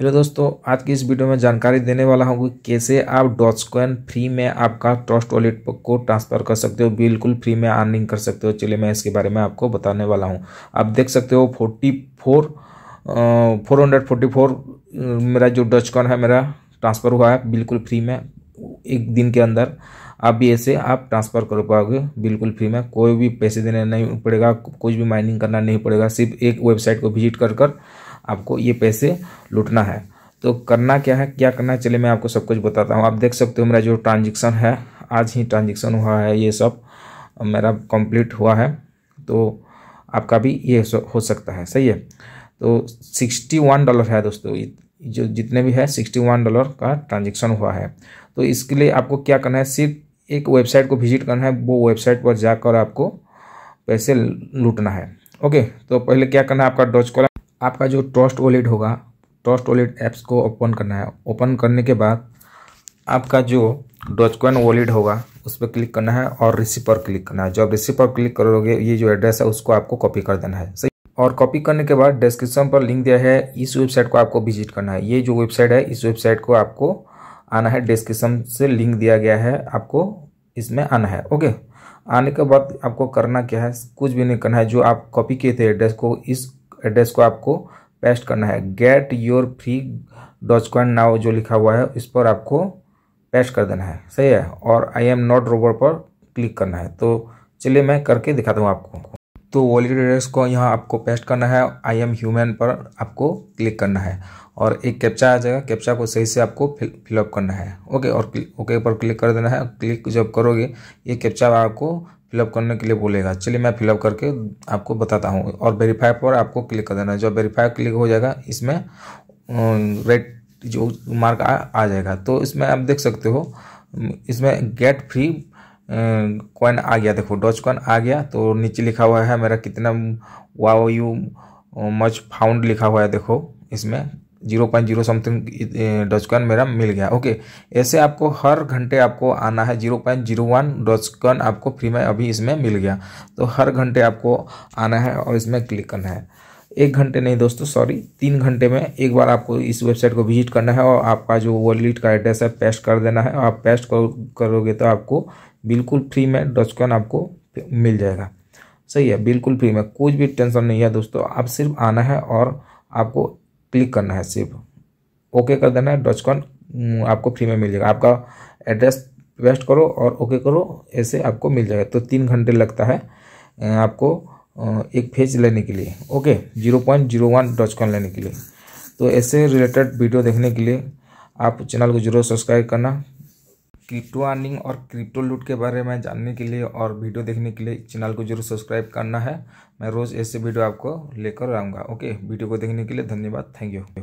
hello दोस्तों आज की इस वीडियो में जानकारी देने वाला हूँ कि कैसे आप डॉट्स कॉइन फ्री में आपका ट्रस्ट वॉलेट को ट्रांसफ़र कर सकते हो बिल्कुल फ्री में अर्निंग कर सकते हो चलिए मैं इसके बारे में आपको बताने वाला हूँ आप देख सकते हो forty four four hundred forty four मेरा जो डॉट्स कॉइन है मेरा ट्रांसफ़र हुआ है बिल्कुल फ्री में एक दिन के अंदर आप भी ऐसे आप ट्रांसफ़र कर पाओगे बिल्कुल फ्री में कोई भी पैसे देने नहीं पड़ेगा कुछ भी माइनिंग करना नहीं पड़ेगा सिर्फ एक वेबसाइट को विजिट कर कर आपको ये पैसे लूटना है तो करना क्या है क्या करना है चलिए मैं आपको सब कुछ बताता हूँ आप देख सकते हो मेरा जो ट्रांजेक्शन है आज ही ट्रांजेक्शन हुआ है ये सब मेरा कंप्लीट हुआ है तो आपका भी ये हो सकता है सही है तो सिक्सटी वन डॉलर है दोस्तों जो जितने भी है सिक्सटी वन डॉलर का ट्रांजेक्शन हुआ है तो इसके लिए आपको क्या करना है सिर्फ एक वेबसाइट को विजिट करना है वो वेबसाइट पर जाकर आपको पैसे लूटना है ओके तो पहले क्या करना है आपका डॉच कॉल आपका जो ट्रस्ट वॉलेट होगा ट्रस्ट वॉलेट ऐप्स को ओपन करना है ओपन करने के बाद आपका जो डॉचकॉइन वॉलेट होगा उस पर क्लिक करना है और रिसीप पर क्लिक करना है जब रिसिप पर क्लिक करोगे ये जो एड्रेस है उसको आपको कॉपी कर देना है सही और कॉपी करने के बाद डिस्क्रिप्शन पर लिंक दिया है इस वेबसाइट को आपको विजिट करना है ये जो वेबसाइट है इस वेबसाइट को आपको आना है डिस्क्रिप्शन से लिंक दिया गया है आपको इसमें आना है ओके आने के बाद आपको करना क्या है कुछ भी नहीं करना है जो आप कॉपी किए थे एड्रेस को इस एड्रेस को आपको पेस्ट करना है get your free Dogecoin now जो लिखा हुआ है इस पर आपको पेस्ट कर देना है सही है और आई एम नॉट रोबर पर क्लिक करना है तो चलिए मैं करके दिखाता हूँ आपको तो वॉलेट एड्रेस को यहाँ आपको पेस्ट करना है आई एम ह्यूमन पर आपको क्लिक करना है और एक कैप्चा आ जाएगा कैप्चा को सही से आपको फिलअप करना है ओके और ओके पर क्लिक कर देना है क्लिक जब करोगे ये कैप्चा आपको फिलअप करने के लिए बोलेगा चलिए मैं फिलअप करके आपको बताता हूँ और वेरीफाई पर आपको क्लिक कर देना है जब वेरीफाई क्लिक हो जाएगा इसमें रेड जो मार्क आ, आ जाएगा तो इसमें आप देख सकते हो इसमें गेट फ्री कॉइन आ गया देखो डॉच कॉइन आ गया तो नीचे लिखा हुआ है मेरा कितना वाओ यू मच फाउंड लिखा हुआ है देखो इसमें zero point zero something coin मेरा मिल गया ओके ऐसे आपको हर घंटे आपको आना है zero point zero one coin आपको फ्री में अभी इसमें मिल गया तो हर घंटे आपको आना है और इसमें क्लिक करना है एक घंटे नहीं दोस्तों सॉरी तीन घंटे में एक बार आपको इस वेबसाइट को विजिट करना है और आपका जो वॉलेट का एड्रेस है पेस्ट कर देना है और आप पेस्ट करोगे तो आपको बिल्कुल फ्री में कॉन आपको मिल जाएगा सही है बिल्कुल फ्री में कुछ भी टेंशन नहीं है दोस्तों आप सिर्फ आना है और आपको क्लिक करना है सिर्फ ओके कर देना है डॉचकॉन हम्म, आपको फ्री में मिल जाएगा आपका एड्रेस वेस्ट करो और ओके करो ऐसे आपको मिल जाएगा तो तीन घंटे लगता है आपको एक फेज लेने के लिए okay zero point zero one Dogecoin लेने के लिए तो ऐसे रिलेटेड वीडियो देखने के लिए आप चैनल को जरूर सब्सक्राइब करना क्रिप्टो अर्निंग और क्रिप्टो लूट के बारे में जानने के लिए और वीडियो देखने के लिए चैनल को जरूर सब्सक्राइब करना है मैं रोज़ ऐसे वीडियो आपको लेकर आऊँगा ओके वीडियो को देखने के लिए धन्यवाद थैंक यू